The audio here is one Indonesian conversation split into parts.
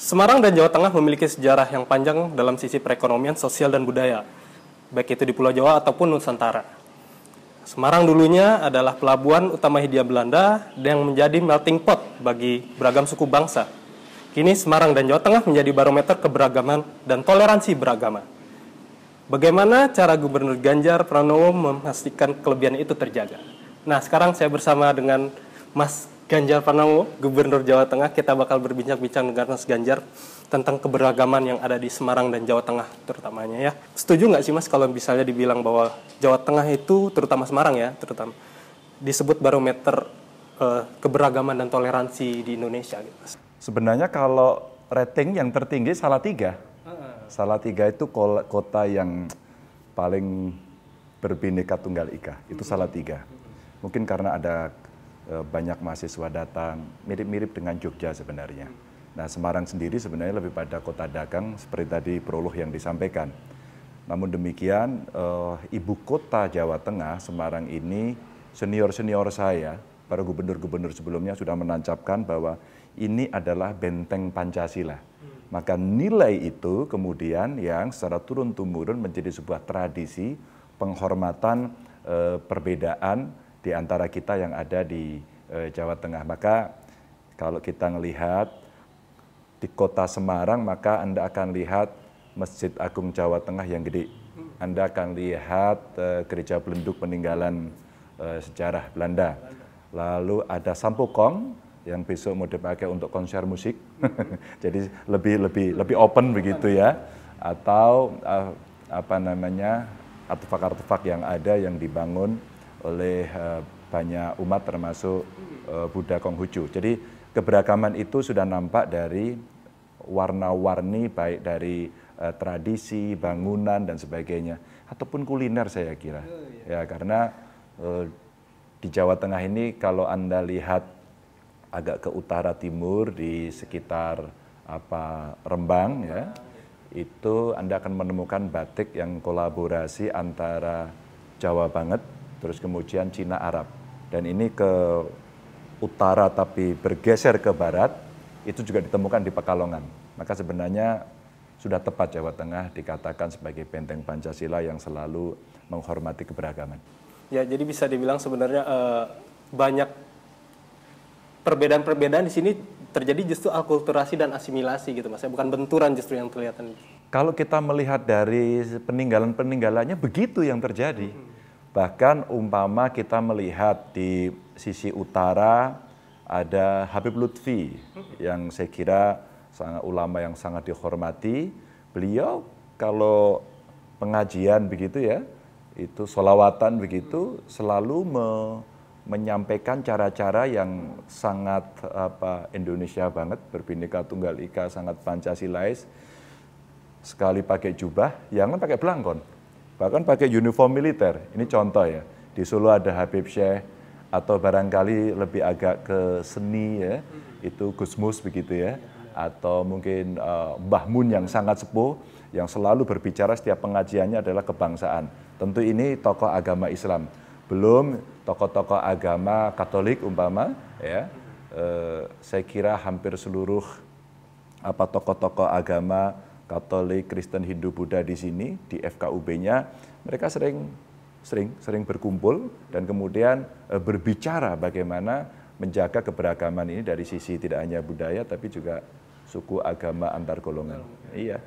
Semarang dan Jawa Tengah memiliki sejarah yang panjang dalam sisi perekonomian, sosial, dan budaya, baik itu di Pulau Jawa ataupun Nusantara. Semarang dulunya adalah pelabuhan utama Hindia Belanda yang menjadi melting pot bagi beragam suku bangsa. Kini Semarang dan Jawa Tengah menjadi barometer keberagaman dan toleransi beragama. Bagaimana cara Gubernur Ganjar Pranowo memastikan kelebihan itu terjaga? Nah, sekarang saya bersama dengan Mas Ganjar Pranowo, Gubernur Jawa Tengah, kita bakal berbincang-bincang dengan Mas Ganjar tentang keberagaman yang ada di Semarang dan Jawa Tengah terutamanya ya. Setuju nggak sih Mas kalau misalnya dibilang bahwa Jawa Tengah itu terutama Semarang ya, terutama disebut barometer eh, keberagaman dan toleransi di Indonesia gitu Mas? Sebenarnya kalau rating yang tertinggi Salatiga. Uh-uh. tiga itu kota yang paling berbineka tunggal ika, itu mhm. salah tiga. Mungkin karena ada Eh, banyak mahasiswa datang, mirip-mirip dengan Jogja sebenarnya. Nah, Semarang sendiri sebenarnya lebih pada kota dagang seperti tadi prolog yang disampaikan. Namun demikian, uh, ibu kota Jawa Tengah, Semarang ini senior-senior saya, para gubernur-gubernur sebelumnya sudah menancapkan bahwa ini adalah benteng Pancasila. Maka nilai itu kemudian yang secara turun-temurun menjadi sebuah tradisi penghormatan uh, perbedaan di antara kita yang ada di e, Jawa Tengah. Maka kalau kita melihat di kota Semarang, maka Anda akan lihat Masjid Agung Jawa Tengah yang gede. Anda akan lihat e, gereja Belenduk peninggalan e, sejarah Belanda. Lalu ada Sampokong yang besok mau dipakai untuk konser musik. Jadi lebih lebih lebih open begitu ya. Atau apa namanya artefak-artefak yang ada yang dibangun oleh eh, banyak umat termasuk eh, Buddha Konghucu. Jadi keberagaman itu sudah nampak dari warna-warni baik dari uh, tradisi, bangunan dan sebagainya ataupun kuliner saya kira. Oh, iya. Ya karena uh, di Jawa Tengah ini kalau Anda lihat agak ke utara timur di sekitar apa Rembang ya itu Anda akan menemukan batik yang kolaborasi antara Jawa banget terus kemudian Cina Arab. Dan ini ke utara tapi bergeser ke barat, itu juga ditemukan di Pekalongan. Maka sebenarnya sudah tepat Jawa Tengah dikatakan sebagai benteng Pancasila yang selalu menghormati keberagaman. Ya, jadi bisa dibilang sebenarnya eh, banyak perbedaan-perbedaan di sini terjadi justru akulturasi dan asimilasi gitu mas, ya, bukan benturan justru yang kelihatan. Kalau kita melihat dari peninggalan-peninggalannya begitu yang terjadi. Hmm Bahkan umpama kita melihat di sisi utara ada Habib Lutfi yang saya kira sangat ulama yang sangat dihormati. Beliau kalau pengajian begitu ya, itu solawatan begitu selalu me menyampaikan cara-cara yang sangat apa Indonesia banget berbineka tunggal ika sangat pancasilais sekali pakai jubah jangan pakai belangkon bahkan pakai uniform militer. Ini contoh ya, di Solo ada Habib Syekh, atau barangkali lebih agak ke seni ya, itu Gusmus begitu ya, atau mungkin uh, Mbah Mun yang sangat sepuh, yang selalu berbicara setiap pengajiannya adalah kebangsaan. Tentu ini tokoh agama Islam, belum tokoh-tokoh agama Katolik umpama ya, Uh, saya kira hampir seluruh apa tokoh-tokoh agama Katolik, Kristen, Hindu, Buddha di sini di FKUB-nya mereka sering sering sering berkumpul dan kemudian eh, berbicara bagaimana menjaga keberagaman ini dari sisi tidak hanya budaya tapi juga suku, agama, antar golongan. Iya.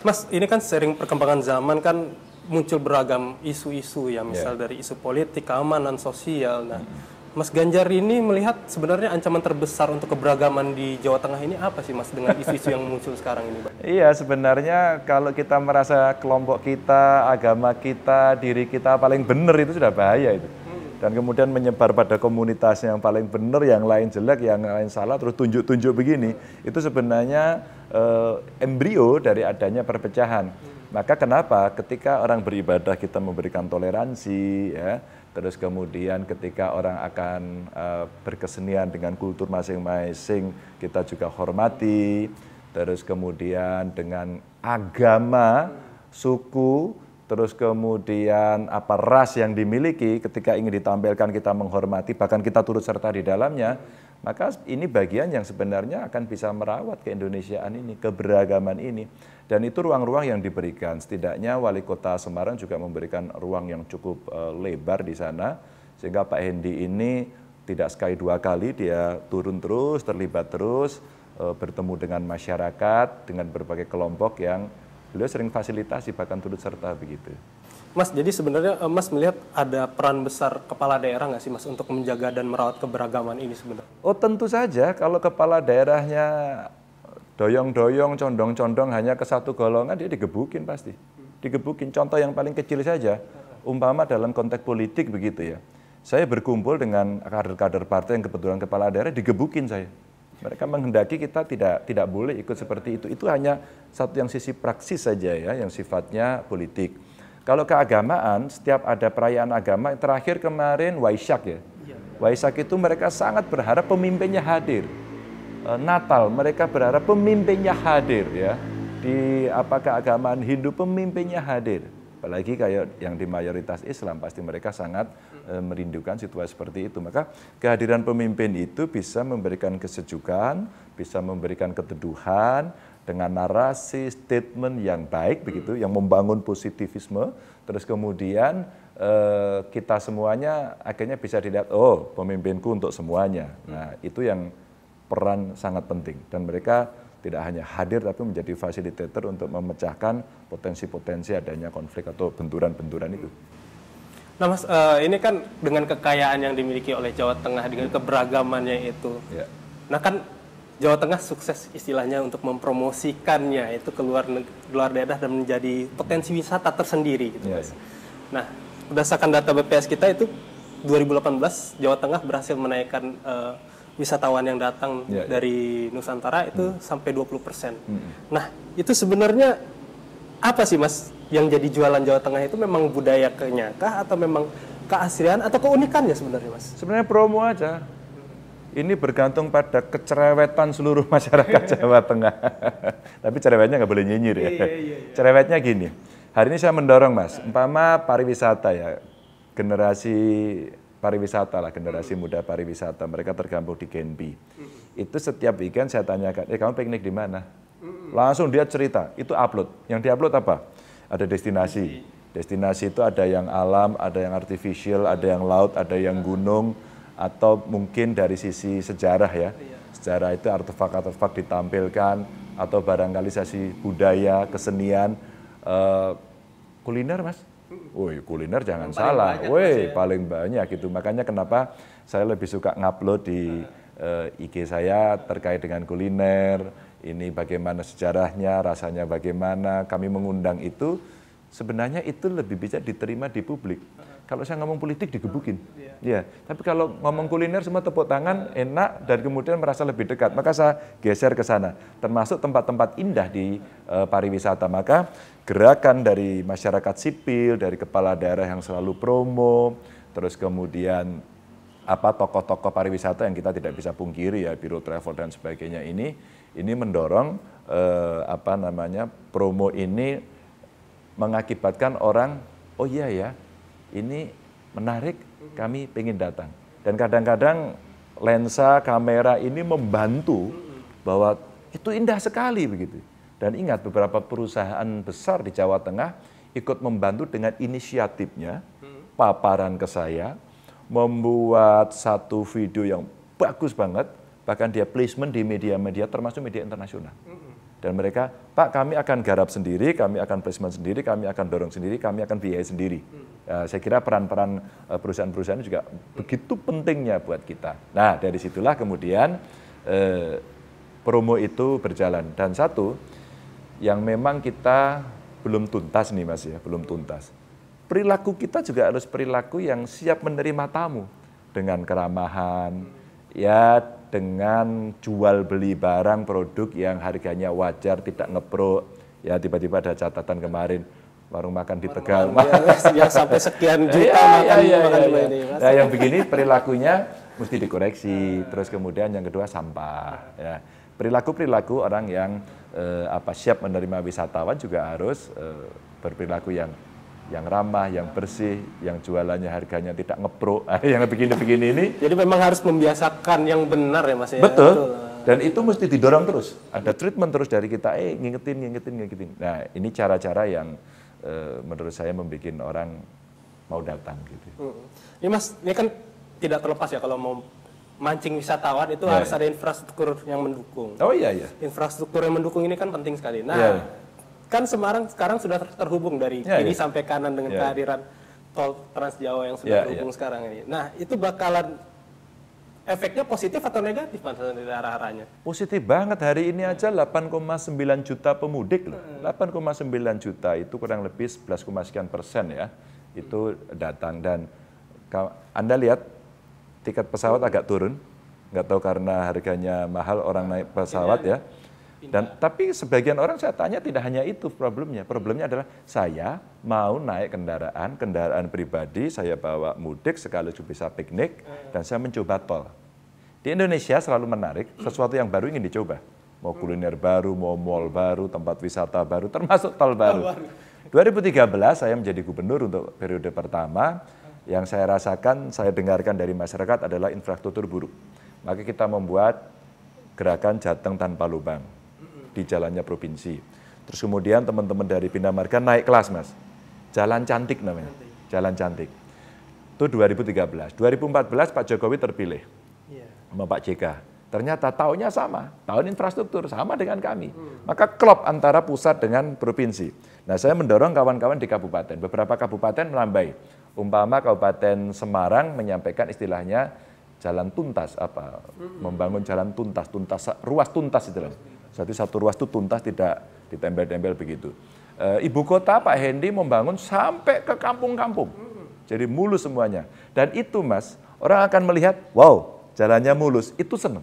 Mas, ini kan sering perkembangan zaman kan muncul beragam isu-isu ya, misal yeah. dari isu politik, keamanan, sosial. Nah, mm -hmm Mas Ganjar ini melihat sebenarnya ancaman terbesar untuk keberagaman di Jawa Tengah ini apa sih Mas dengan isu-isu yang muncul sekarang ini Pak? Iya sebenarnya kalau kita merasa kelompok kita, agama kita, diri kita paling benar itu sudah bahaya itu. Hmm. Dan kemudian menyebar pada komunitas yang paling benar, yang lain jelek, yang lain salah, terus tunjuk-tunjuk begini. Itu sebenarnya eh, embrio dari adanya perpecahan. Hmm. Maka kenapa ketika orang beribadah kita memberikan toleransi ya, Terus kemudian ketika orang akan uh, berkesenian dengan kultur masing-masing, kita juga hormati. Terus kemudian dengan agama, suku, terus kemudian apa ras yang dimiliki ketika ingin ditampilkan kita menghormati, bahkan kita turut serta di dalamnya. Maka ini bagian yang sebenarnya akan bisa merawat keindonesiaan ini, keberagaman ini. Dan itu ruang-ruang yang diberikan. Setidaknya wali kota Semarang juga memberikan ruang yang cukup eh, lebar di sana, sehingga Pak Hendi ini tidak sekali dua kali dia turun terus, terlibat terus, eh, bertemu dengan masyarakat, dengan berbagai kelompok yang beliau sering fasilitasi bahkan turut serta begitu. Mas, jadi sebenarnya eh, Mas melihat ada peran besar kepala daerah nggak sih Mas untuk menjaga dan merawat keberagaman ini sebenarnya? Oh tentu saja kalau kepala daerahnya doyong-doyong, condong-condong hanya ke satu golongan, dia digebukin pasti. Digebukin. Contoh yang paling kecil saja, umpama dalam konteks politik begitu ya. Saya berkumpul dengan kader-kader partai yang kebetulan kepala daerah, digebukin saya. Mereka menghendaki kita tidak tidak boleh ikut seperti itu. Itu hanya satu yang sisi praksis saja ya, yang sifatnya politik. Kalau keagamaan, setiap ada perayaan agama, terakhir kemarin Waisak ya. Iya. Waisak itu mereka sangat berharap pemimpinnya hadir. Eh, Natal mereka berharap pemimpinnya hadir ya di apa keagamaan Hindu pemimpinnya hadir apalagi kayak yang di mayoritas Islam pasti mereka sangat e, merindukan situasi seperti itu maka kehadiran pemimpin itu bisa memberikan kesejukan bisa memberikan keteduhan dengan narasi statement yang baik begitu yang membangun positivisme terus kemudian eh, kita semuanya akhirnya bisa dilihat oh pemimpinku untuk semuanya nah itu yang peran sangat penting dan mereka tidak hanya hadir tapi menjadi fasilitator untuk memecahkan potensi-potensi adanya konflik atau benturan-benturan itu. Nah mas, uh, ini kan dengan kekayaan yang dimiliki oleh Jawa Tengah dengan keberagamannya itu, ya. nah kan Jawa Tengah sukses istilahnya untuk mempromosikannya itu keluar luar daerah dan menjadi potensi wisata tersendiri gitu ya, mas. Ya. Nah berdasarkan data BPS kita itu 2018 Jawa Tengah berhasil menaikkan uh, wisatawan yang datang yeah. Ya. dari Nusantara itu hmm. sampai 20 persen. Hmm. Nah, itu sebenarnya apa sih Mas yang jadi jualan Jawa Tengah itu memang budaya kenyakah atau memang keasrian atau keunikannya sebenarnya Mas? Sebenarnya promo aja. Ini bergantung pada kecerewetan seluruh masyarakat Jawa Tengah. Tapi cerewetnya nggak boleh nyinyir ya. yeah, yeah, yeah. Cerewetnya gini, hari ini saya mendorong Mas, umpama pariwisata ya, generasi pariwisata lah generasi hmm. muda pariwisata mereka tergabung di Genbi hmm. itu setiap weekend saya tanyakan eh kamu piknik di mana hmm. langsung dia cerita itu upload yang di upload apa ada destinasi destinasi itu ada yang alam ada yang artificial ada yang laut ada yang gunung atau mungkin dari sisi sejarah ya iya. sejarah itu artefak-artefak ditampilkan atau barangkali sisi budaya kesenian uh, kuliner mas Woi kuliner jangan paling salah, woi paling banyak gitu. Makanya kenapa saya lebih suka ngupload di uh, nah. eh, IG saya terkait dengan kuliner. Ini bagaimana sejarahnya, rasanya bagaimana. Kami mengundang itu. Sebenarnya itu lebih bisa diterima di publik kalau saya ngomong politik digebukin. Ya. Tapi kalau ngomong kuliner semua tepuk tangan, enak dan kemudian merasa lebih dekat. Maka saya geser ke sana. Termasuk tempat-tempat indah di uh, pariwisata. Maka gerakan dari masyarakat sipil, dari kepala daerah yang selalu promo, terus kemudian apa tokoh-tokoh pariwisata yang kita tidak bisa pungkiri ya biro travel dan sebagainya ini ini mendorong eh, apa namanya promo ini mengakibatkan orang oh iya ya ini menarik, kami ingin datang. Dan kadang-kadang lensa kamera ini membantu bahwa itu indah sekali begitu. Dan ingat beberapa perusahaan besar di Jawa Tengah ikut membantu dengan inisiatifnya, paparan ke saya, membuat satu video yang bagus banget, bahkan dia placement di media-media termasuk media internasional. Dan mereka, Pak kami akan garap sendiri, kami akan placement sendiri, kami akan dorong sendiri, kami akan biaya sendiri. Uh, saya kira peran-peran eh, perusahaan-perusahaan juga begitu pentingnya buat kita. Nah dari situlah kemudian uh, promo itu berjalan. Dan satu, yang memang kita belum tuntas nih mas ya, belum tuntas. Perilaku kita juga harus perilaku yang siap menerima tamu dengan keramahan, ya dengan jual beli barang produk yang harganya wajar tidak ngepro ya tiba-tiba ada catatan kemarin warung makan di Tegal ya, ya, sampai sekian juta ya, makan, ya, makan ya, ya. ini nah, yang begini perilakunya mesti dikoreksi eh. terus kemudian yang kedua sampah ya perilaku perilaku orang yang eh, apa siap menerima wisatawan juga harus eh, berperilaku yang yang ramah, yang bersih, yang jualannya harganya tidak ngeprok, yang begini-begini ini. Jadi memang harus membiasakan yang benar ya mas ya. Betul. Betul. Dan itu mesti didorong terus. Ada treatment terus dari kita, eh ngingetin, ngingetin, ngingetin. Nah ini cara-cara yang e, menurut saya membuat orang mau datang gitu. Hmm. Ini mas, ini kan tidak terlepas ya kalau mau mancing wisatawan itu ya, harus iya. ada infrastruktur yang mendukung. Oh iya iya. Infrastruktur yang mendukung ini kan penting sekali. Nah. Ya kan Semarang sekarang sudah terhubung dari yeah, kiri yeah. sampai kanan dengan yeah. kehadiran tol Trans Jawa yang sudah yeah, ya. terhubung yeah. sekarang ini. Nah, itu bakalan efeknya positif atau negatif Mas dari arah-arahnya? Positif banget. Hari ini aja 8,9 juta pemudik loh. 8,9 hmm. juta itu kurang lebih 11, sekian persen ya. Itu datang dan Anda lihat tiket pesawat agak turun. Nggak tahu karena harganya mahal orang naik pesawat iya, iya. ya. Dan tapi sebagian orang saya tanya tidak hanya itu problemnya. Problemnya adalah saya mau naik kendaraan, kendaraan pribadi, saya bawa mudik sekali sekaligus bisa piknik hmm. dan saya mencoba tol. Di Indonesia selalu menarik hmm. sesuatu yang baru ingin dicoba. Mau hmm. kuliner baru, mau mall baru, tempat wisata baru, termasuk tol baru. 2013 saya menjadi gubernur untuk periode pertama. Yang saya rasakan, saya dengarkan dari masyarakat adalah infrastruktur buruk. Maka kita membuat gerakan jateng tanpa lubang di jalannya provinsi. Terus kemudian teman-teman dari Bina Marga naik kelas, Mas. Jalan Cantik namanya. Jalan Cantik. Itu 2013. 2014 Pak Jokowi terpilih yeah. sama Pak JK. Ternyata tahunnya sama, tahun infrastruktur sama dengan kami. Maka klop antara pusat dengan provinsi. Nah, saya mendorong kawan-kawan di kabupaten. Beberapa kabupaten melambai. Umpama Kabupaten Semarang menyampaikan istilahnya jalan tuntas apa? Membangun jalan tuntas, tuntas ruas tuntas itu loh. Jadi satu ruas itu tuntas tidak ditempel-tempel begitu. E, ibu kota Pak Hendi membangun sampai ke kampung-kampung. Jadi mulus semuanya. Dan itu mas, orang akan melihat, wow jalannya mulus, itu seneng.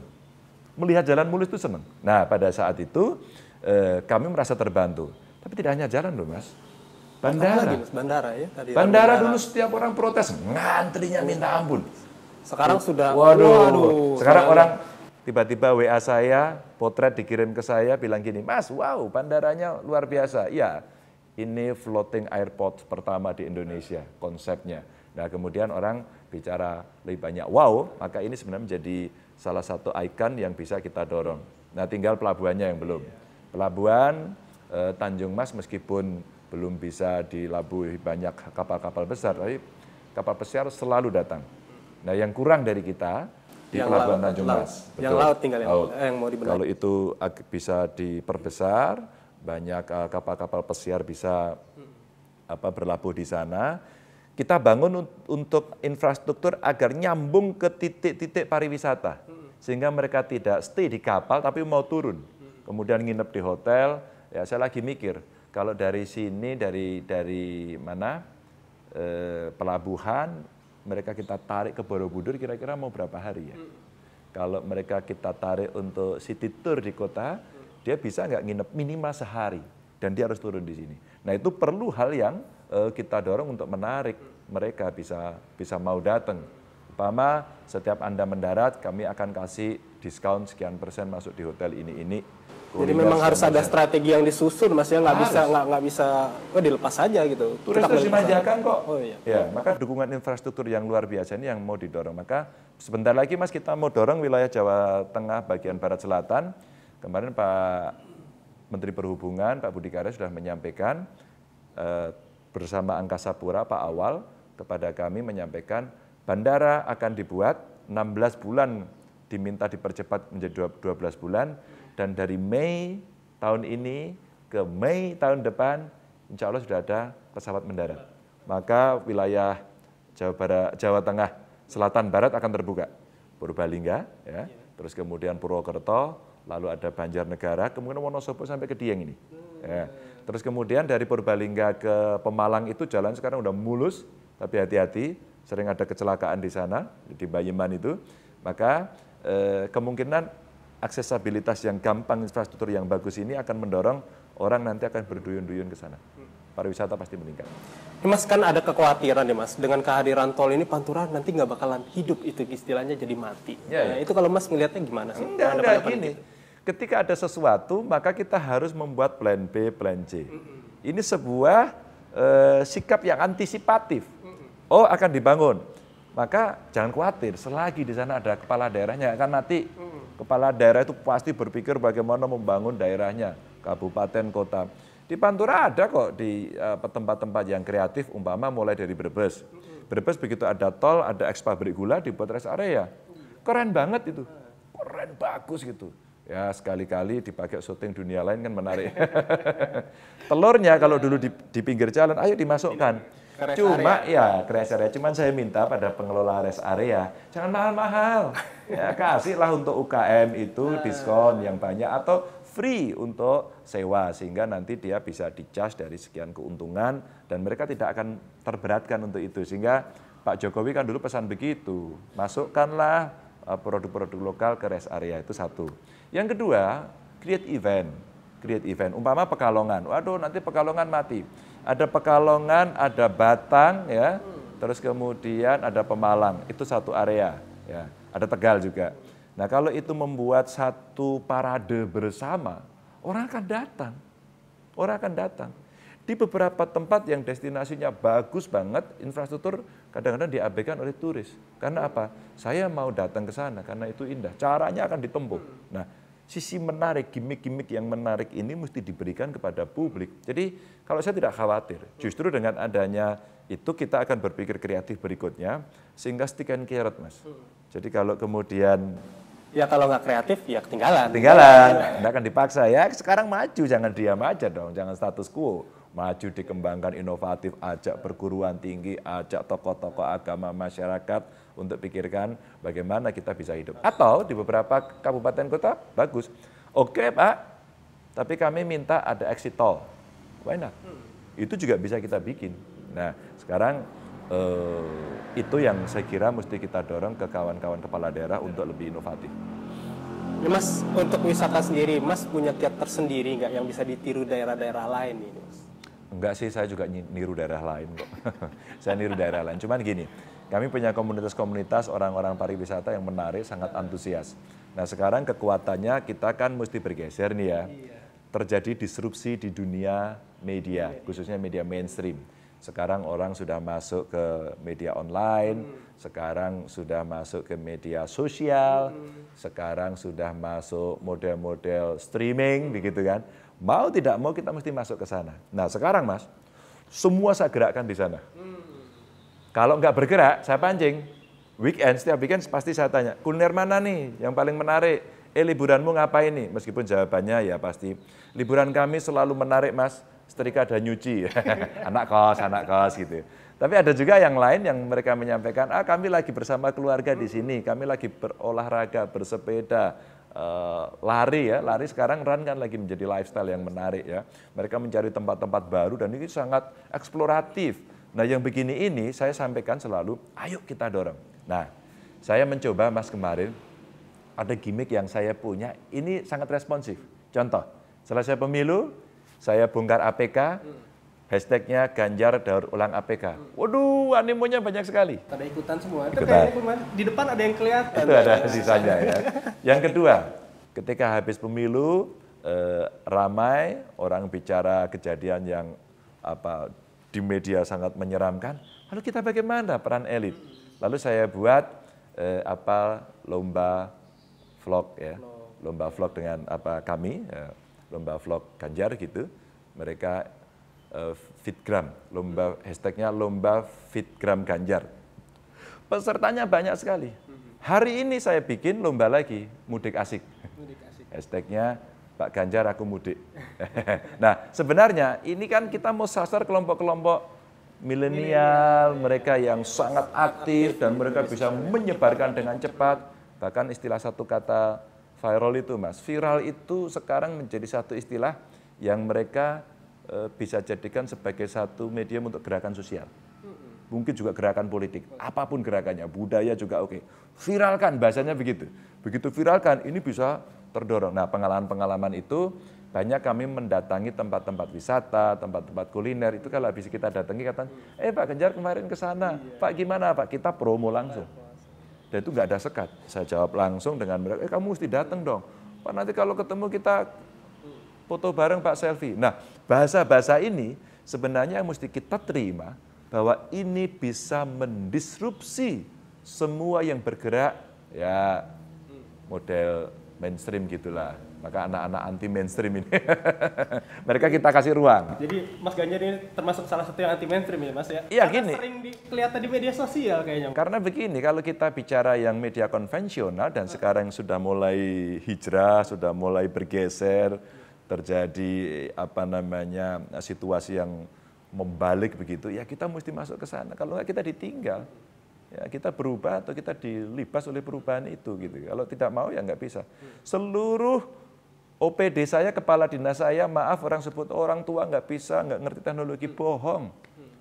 Melihat jalan mulus itu seneng. Nah pada saat itu e, kami merasa terbantu. Tapi tidak hanya jalan loh mas, bandara. Lagi, mas, bandara ya. Tadi bandara, bandara dulu setiap orang protes, ngantrinya minta ampun. Sekarang sudah. Waduh. waduh sekarang, sekarang orang Tiba-tiba WA saya, potret dikirim ke saya, bilang gini, Mas, wow, bandaranya luar biasa. Iya, ini floating airport pertama di Indonesia konsepnya. Nah kemudian orang bicara lebih banyak wow, maka ini sebenarnya menjadi salah satu ikon yang bisa kita dorong. Nah tinggal pelabuhannya yang belum. Pelabuhan eh, Tanjung Mas meskipun belum bisa dilabuhi banyak kapal-kapal besar, tapi kapal pesiar selalu datang. Nah yang kurang dari kita di yang pelabuhan laut, Tanjung Mas. Betul. Yang laut tinggal yang, laut. Eh, yang mau dibenahi. Kalau itu bisa diperbesar, banyak eh, kapal-kapal uh, pesiar bisa hmm. apa berlabuh di sana. Kita bangun untuk infrastruktur agar nyambung ke titik-titik pariwisata. Hmm. Sehingga mereka tidak stay di kapal tapi mau turun. Hmm. Kemudian nginep di hotel. Ya, saya lagi mikir kalau dari sini dari dari mana? Eh, pelabuhan mereka kita tarik ke Borobudur kira-kira mau berapa hari ya? Hmm. Kalau mereka kita tarik untuk city tour di kota, hmm. dia bisa nggak nginep minimal sehari dan dia harus turun di sini. Nah itu perlu hal yang uh, kita dorong untuk menarik hmm. mereka bisa bisa mau datang. Pama setiap anda mendarat kami akan kasih diskon sekian persen masuk di hotel ini ini jadi memang harus ada strategi yang disusun, mas ya nggak bisa nggak nggak bisa oh, dilepas saja gitu. Turis Tetap dimanjakan kok. Oh iya. Ya, maka dukungan infrastruktur yang luar biasa ini yang mau didorong. Maka sebentar lagi mas kita mau dorong wilayah Jawa Tengah bagian barat selatan. Kemarin Pak Menteri Perhubungan Pak Budi Karya sudah menyampaikan eh, bersama Angkasa Pura Pak Awal kepada kami menyampaikan bandara akan dibuat 16 bulan diminta dipercepat menjadi 12 bulan dan dari Mei tahun ini ke Mei tahun depan, insya Allah sudah ada pesawat mendarat. Maka wilayah Jawa, Barat, Jawa Tengah, Selatan, Barat akan terbuka. Purbalingga, ya, iya. terus kemudian Purwokerto, lalu ada Banjarnegara, kemudian Wonosobo sampai ke Dieng ini. Hmm. Ya. Terus kemudian dari Purbalingga ke Pemalang itu jalan sekarang udah mulus, tapi hati-hati, sering ada kecelakaan di sana, di Bayiman itu. Maka eh, kemungkinan aksesabilitas yang gampang, infrastruktur yang bagus ini akan mendorong orang nanti akan berduyun-duyun ke sana. Pariwisata pasti meningkat. Ya, mas kan ada kekhawatiran ya mas, dengan kehadiran tol ini Pantura nanti nggak bakalan hidup itu istilahnya jadi mati. Ya, nah, itu kalau mas ngelihatnya gimana sih? Enggak, enggak gini. Gitu? Ketika ada sesuatu maka kita harus membuat plan B, plan C. Mm -hmm. Ini sebuah eh, sikap yang antisipatif. Mm -hmm. Oh akan dibangun, maka jangan khawatir selagi di sana ada kepala daerahnya akan mati. Mm -hmm kepala daerah itu pasti berpikir bagaimana membangun daerahnya, kabupaten, kota. Di Pantura ada kok di eh, tempat-tempat yang kreatif, umpama mulai dari Brebes. Brebes begitu ada tol, ada eks pabrik gula dibuat rest area. Keren banget itu, keren bagus gitu. Ya sekali-kali dipakai syuting dunia lain kan menarik. Telurnya kalau dulu di, di pinggir jalan, ayo dimasukkan cuma area. ya kreasi rest area. Cuman saya minta pada pengelola rest area jangan mahal-mahal. ya kasihlah untuk UKM itu ah. diskon yang banyak atau free untuk sewa sehingga nanti dia bisa di dicas dari sekian keuntungan dan mereka tidak akan terberatkan untuk itu sehingga Pak Jokowi kan dulu pesan begitu masukkanlah eh, produk-produk lokal ke rest area itu satu yang kedua create event create event umpama pekalongan waduh nanti pekalongan mati ada Pekalongan, ada Batang ya. Terus kemudian ada Pemalang, itu satu area ya. Ada Tegal juga. Nah, kalau itu membuat satu parade bersama, orang akan datang. Orang akan datang. Di beberapa tempat yang destinasinya bagus banget, infrastruktur kadang-kadang diabaikan oleh turis. Karena apa? Saya mau datang ke sana karena itu indah. Caranya akan ditempuh. Nah, sisi menarik, gimmick-gimmick yang menarik ini mesti diberikan kepada publik. Jadi kalau saya tidak khawatir, justru dengan adanya itu kita akan berpikir kreatif berikutnya, sehingga stick and carrot mas. Hmm. Jadi kalau kemudian Ya kalau nggak kreatif ya ketinggalan. Ketinggalan, nggak akan dipaksa ya. Sekarang maju, jangan diam aja dong, jangan status quo. Maju dikembangkan inovatif, ajak perguruan tinggi, ajak tokoh-tokoh agama masyarakat, untuk pikirkan bagaimana kita bisa hidup. Atau di beberapa kabupaten kota bagus. Oke, okay, Pak. Tapi kami minta ada exit tol. Why not? Hmm. Itu juga bisa kita bikin. Nah, sekarang eh, itu yang saya kira mesti kita dorong ke kawan-kawan kepala daerah untuk lebih inovatif. Ya, mas, untuk wisata sendiri, Mas punya kiat tersendiri nggak yang bisa ditiru daerah-daerah lain ini? Enggak sih, saya juga niru daerah lain kok. saya niru daerah lain. Cuman gini, kami punya komunitas-komunitas orang-orang pariwisata yang menarik, sangat antusias. Nah sekarang kekuatannya kita kan mesti bergeser nih ya. Iya. Terjadi disrupsi di dunia media, iya. khususnya media mainstream. Sekarang orang sudah masuk ke media online, hmm. sekarang sudah masuk ke media sosial, hmm. sekarang sudah masuk model-model streaming, begitu kan? Mau tidak mau kita mesti masuk ke sana. Nah sekarang mas, semua saya gerakkan di sana. Hmm kalau nggak bergerak, saya pancing. Weekend, setiap weekend pasti saya tanya, kuliner mana nih yang paling menarik? Eh liburanmu ngapain nih? Meskipun jawabannya ya pasti, liburan kami selalu menarik mas, setrika dan nyuci. anak kos, anak kos gitu. Tapi ada juga yang lain yang mereka menyampaikan, ah kami lagi bersama keluarga di sini, kami lagi berolahraga, bersepeda, eh, lari ya, lari sekarang run kan lagi menjadi lifestyle yang menarik ya. Mereka mencari tempat-tempat baru dan ini sangat eksploratif Nah yang begini ini saya sampaikan selalu, ayo kita dorong. Nah saya mencoba mas kemarin, ada gimmick yang saya punya, ini sangat responsif. Contoh, selesai pemilu, saya bongkar APK, hashtagnya Ganjar Daur Ulang APK. Waduh, animonya banyak sekali. Ada ikutan semua. Itu ikutan. Kayaknya, di depan ada yang kelihatan. Itu ada sisanya ya. Yang kedua, ketika habis pemilu, eh, ramai orang bicara kejadian yang apa di media sangat menyeramkan. Lalu kita bagaimana peran elit? Lalu saya buat eh, apa lomba vlog ya, lomba vlog dengan apa kami, eh, lomba vlog Ganjar gitu. Mereka eh, fitgram, lomba hashtagnya lomba fitgram Ganjar. Pesertanya banyak sekali. Hari ini saya bikin lomba lagi, mudik asik. Mudik asik. Hashtagnya Pak Ganjar aku mudik. nah, sebenarnya ini kan kita mau sasar kelompok-kelompok milenial, mereka ya. yang sangat aktif dan mereka bisa ya. menyebarkan dengan cepat. Bahkan istilah satu kata viral itu, Mas. Viral itu sekarang menjadi satu istilah yang mereka eh, bisa jadikan sebagai satu medium untuk gerakan sosial. Mungkin juga gerakan politik, apapun gerakannya, budaya juga oke. Okay. Viralkan bahasanya begitu. Begitu viralkan ini bisa terdorong. Nah, pengalaman-pengalaman itu banyak kami mendatangi tempat-tempat wisata, tempat-tempat kuliner itu kalau habis kita datangi kata, eh Pak Genjar kemarin ke sana, iya. Pak gimana Pak? Kita promo langsung. Iya, Dan itu nggak ada sekat. Saya jawab langsung dengan mereka, eh kamu mesti datang dong. Pak nanti kalau ketemu kita foto bareng Pak selfie. Nah bahasa-bahasa ini sebenarnya yang mesti kita terima bahwa ini bisa mendisrupsi semua yang bergerak ya model mainstream gitulah. Maka anak-anak anti mainstream ini mereka kita kasih ruang. Jadi Mas Ganjar ini termasuk salah satu yang anti mainstream ya Mas ya? Iya gini. Sering di, kelihatan di media sosial kayaknya. Karena begini, kalau kita bicara yang media konvensional dan sekarang sudah mulai hijrah, sudah mulai bergeser, terjadi apa namanya situasi yang membalik begitu, ya kita mesti masuk ke sana. Kalau enggak kita ditinggal ya kita berubah atau kita dilibas oleh perubahan itu gitu. Kalau tidak mau ya nggak bisa. Seluruh OPD saya, kepala dinas saya, maaf orang sebut orang tua nggak bisa, nggak ngerti teknologi, hmm. bohong.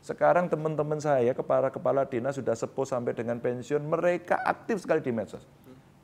Sekarang teman-teman saya, kepala kepala dinas sudah sepuh sampai dengan pensiun, mereka aktif sekali di medsos.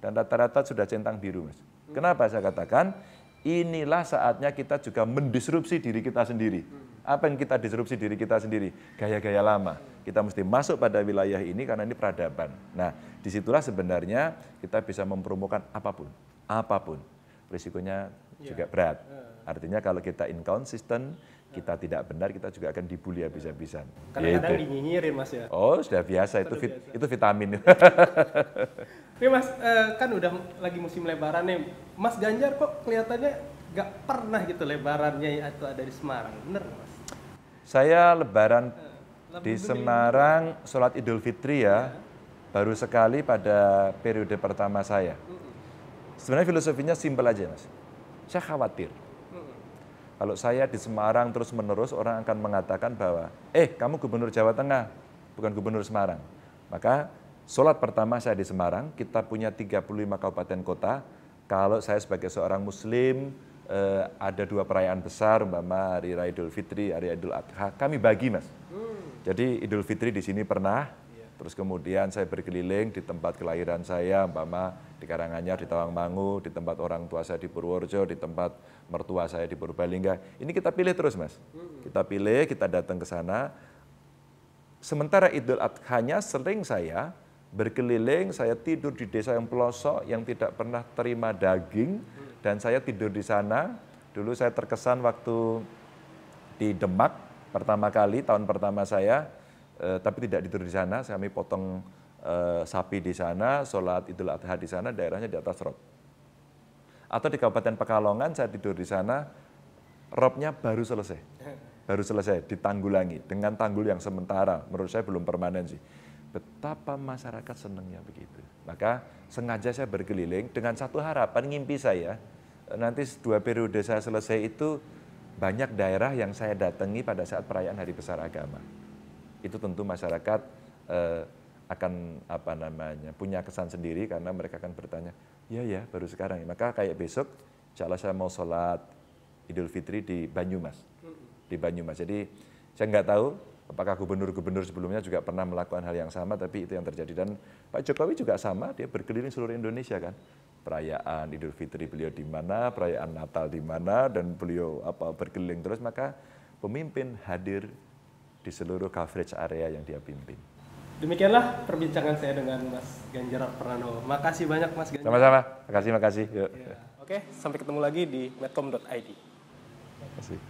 Dan rata-rata sudah centang biru, Mas. Hmm. Kenapa saya katakan? Inilah saatnya kita juga mendisrupsi diri kita sendiri hmm. Apa yang kita disrupsi diri kita sendiri? Gaya-gaya lama. Kita mesti masuk pada wilayah ini karena ini peradaban. Nah, disitulah sebenarnya kita bisa mempromokan apapun. Apapun. Risikonya iya. juga berat. Iya. Artinya kalau kita inconsistent, kita tidak benar, kita juga akan dibully habis-habisan. Kadang-kadang gitu. dinyinyirin mas ya. Oh sudah biasa itu vit, biasa. itu vitamin. Ini mas eh, kan udah lagi musim Lebaran nih, Mas Ganjar kok kelihatannya nggak pernah gitu Lebarannya atau ada di Semarang, bener mas? Saya lebaran eh, di Semarang sholat Idul Fitri ya, iya. baru sekali pada periode pertama saya. Sebenarnya filosofinya simpel aja mas. Saya khawatir. Kalau saya di Semarang terus menerus orang akan mengatakan bahwa, eh kamu gubernur Jawa Tengah, bukan gubernur Semarang. Maka sholat pertama saya di Semarang, kita punya 35 kabupaten kota. Kalau saya sebagai seorang muslim, eh, ada dua perayaan besar, umpama Hari Raya Idul Fitri, Hari Idul Adha, kami bagi mas. Hmm. Jadi Idul Fitri di sini pernah, yeah. terus kemudian saya berkeliling di tempat kelahiran saya, umpama di Karanganyar, di Tawangmangu, di tempat orang tua saya di Purworejo, di tempat mertua saya di Purbalingga. Ini kita pilih terus mas, hmm. kita pilih, kita datang ke sana. Sementara Idul Adha-nya sering saya berkeliling, saya tidur di desa yang pelosok yang tidak pernah terima daging dan saya tidur di sana. Dulu saya terkesan waktu di Demak pertama kali tahun pertama saya, eh, tapi tidak tidur di sana. Kami potong eh, sapi di sana, sholat Idul Adha di sana, daerahnya di atas rob. Atau di Kabupaten Pekalongan saya tidur di sana, robnya baru selesai, baru selesai ditanggulangi dengan tanggul yang sementara. Menurut saya belum permanen sih Betapa masyarakat senangnya begitu. Maka sengaja saya berkeliling dengan satu harapan ngimpi saya. Nanti dua periode saya selesai itu banyak daerah yang saya datangi pada saat perayaan Hari Besar Agama. Itu tentu masyarakat eh, akan apa namanya punya kesan sendiri karena mereka akan bertanya, ya ya baru sekarang. Maka kayak besok, insya saya mau sholat Idul Fitri di Banyumas, di Banyumas. Jadi saya nggak tahu apakah gubernur-gubernur sebelumnya juga pernah melakukan hal yang sama tapi itu yang terjadi dan Pak Jokowi juga sama dia berkeliling seluruh Indonesia kan perayaan Idul Fitri beliau di mana perayaan Natal di mana dan beliau apa berkeliling terus maka pemimpin hadir di seluruh coverage area yang dia pimpin demikianlah perbincangan saya dengan Mas Ganjar Pranowo makasih banyak Mas Ganjar sama-sama makasih makasih Ya. oke sampai ketemu lagi di medcom.id terima kasih